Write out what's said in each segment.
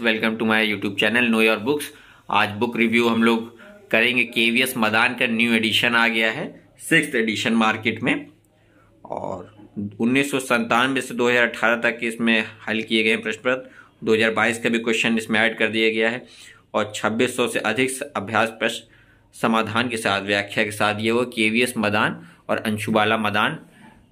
friends welcome to my YouTube channel know your books आज book review हम लोग करेंगे के वी एस मदान का न्यू एडिशन आ गया है सिक्स एडिशन मार्केट में और उन्नीस सौ से 2018 तक इसमें हल किए गए प्रश्न पत्र दो का भी क्वेश्चन इसमें ऐड कर दिया गया है और छब्बीस से अधिक अभ्यास प्रश्न समाधान के साथ व्याख्या के साथ ये वो के वी एस मदान और अंशुबाला मदान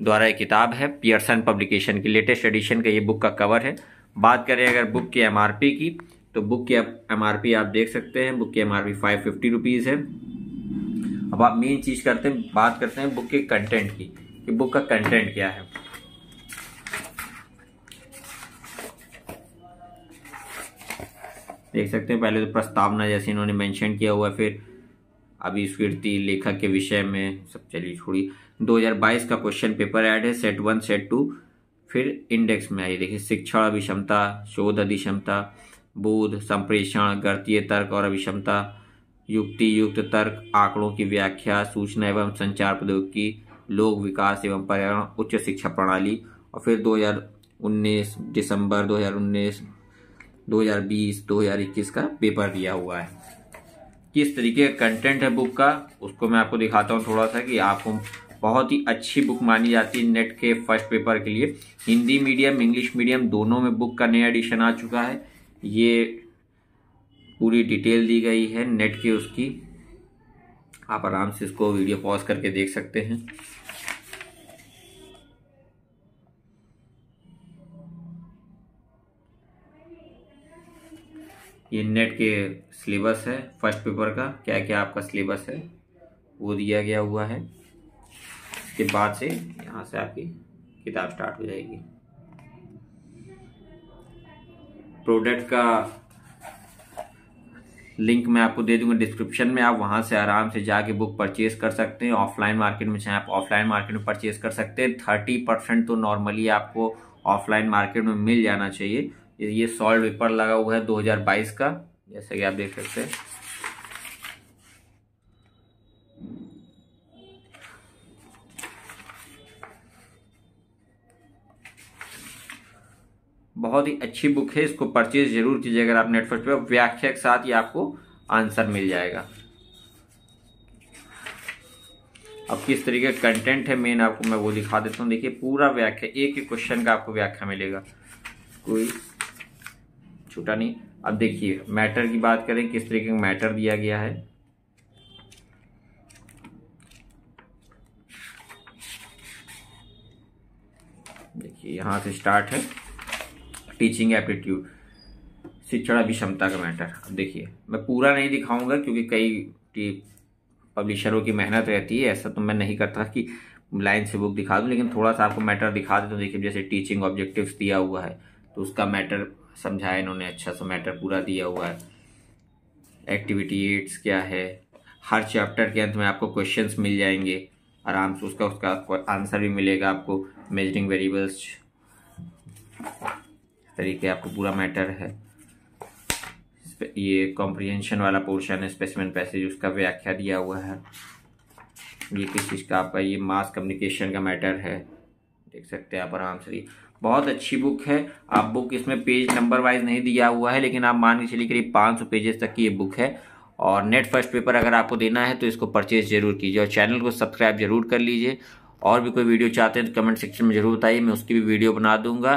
द्वारा एक किताब है पियर्सन पब्लिकेशन की लेटेस्ट एडिशन का ये बुक का कवर है बात करें अगर बुक की एम की तो बुक की एम आप देख सकते हैं बुक की M R P five fifty है अब आप मेन चीज़ करते हैं बात करते हैं बुक के कंटेंट की कि बुक का कंटेंट क्या है देख सकते हैं पहले तो प्रस्तावना जैसे इन्होंने मेंशन किया हुआ फिर अभी स्वीकृति लेखक के विषय में सब चलिए छोड़िए 2022 का क्वेश्चन पेपर ऐड है सेट वन सेट टू फिर इंडेक्स में आइए देखिए शिक्षण अभिषमता शोध अधिक्षमता बोध संप्रेषण गणतीय तर्क और अभिषमता युक्ति युक्त तर्क आंकड़ों की व्याख्या सूचना एवं संचार प्रौद्योगिकी लोक विकास एवं पर्यावरण उच्च शिक्षा प्रणाली और फिर 2019 दिसंबर 2019 2020 2021 का पेपर दिया हुआ है किस तरीके का कंटेंट है बुक का उसको मैं आपको दिखाता हूँ थोड़ा सा कि आपको बहुत ही अच्छी बुक मानी जाती है नेट के फर्स्ट पेपर के लिए हिंदी मीडियम इंग्लिश मीडियम दोनों में बुक का नया एडिशन आ चुका है ये पूरी डिटेल दी गई है नेट की उसकी आप आराम से इसको वीडियो पॉज करके देख सकते हैं ये नेट के सिलेबस है फर्स्ट पेपर का क्या क्या आपका सिलेबस है वो दिया गया हुआ है इसके बाद से यहाँ से आपकी किताब स्टार्ट हो जाएगी प्रोडक्ट का लिंक मैं आपको दे दूंगा डिस्क्रिप्शन में आप वहां से आराम से जाके बुक परचेज कर सकते हैं ऑफलाइन मार्केट में चाहे आप ऑफलाइन मार्केट में परचेज कर सकते हैं थर्टी परसेंट तो नॉर्मली आपको ऑफलाइन मार्केट में मिल जाना चाहिए ये सॉल्ट पेपर लगा हुआ है 2022 का जैसे कि आप देख सकते हैं बहुत ही अच्छी बुक है इसको परचेज जरूर कीजिए अगर आप नेटफ्लिक्स पर पे व्याख्या के साथ ही आपको आंसर मिल जाएगा अब किस तरीके का कंटेंट है मेन आपको मैं वो दिखा देता हूँ देखिए पूरा व्याख्या एक ही क्वेश्चन का आपको व्याख्या मिलेगा कोई छूटा नहीं अब देखिए मैटर की बात करें किस तरीके का मैटर दिया गया है देखिए यहां से स्टार्ट है टीचिंग एप्टीट्यूड शिक्षण अभिक्षमता का मैटर अब देखिए मैं पूरा नहीं दिखाऊंगा क्योंकि कई पब्लिशरों की मेहनत रहती है ऐसा तो मैं नहीं करता कि लाइन से बुक दिखा दूँ लेकिन थोड़ा सा आपको मैटर दिखा देता तो देखिए जैसे टीचिंग ऑब्जेक्टिव्स दिया हुआ है तो उसका मैटर समझाया इन्होंने अच्छा सा मैटर पूरा दिया हुआ है एक्टिविटी एड्स क्या है हर चैप्टर के अंत में आपको क्वेश्चंस मिल जाएंगे आराम से उसका उसका आंसर भी मिलेगा आपको मेजरिंग वेरिएबल्स तरीके आपको पूरा मैटर है ये कॉम्प्रिहेंशन वाला पोर्शन है स्पेसिमेंट पैसेज उसका व्याख्या दिया हुआ है ये किस चीज़ का आपका ये मास कम्युनिकेशन का मैटर है देख सकते हैं आप आराम से बहुत अच्छी बुक है आप बुक इसमें पेज नंबर वाइज नहीं दिया हुआ है लेकिन आप मान के चलिए करीब पाँच सौ पेजेस तक की ये बुक है और नेट फर्स्ट पेपर अगर आपको देना है तो इसको परचेज जरूर कीजिए और चैनल को सब्सक्राइब जरूर कर लीजिए और भी कोई वीडियो चाहते हैं तो कमेंट सेक्शन में जरूर बताइए मैं उसकी भी वीडियो बना दूंगा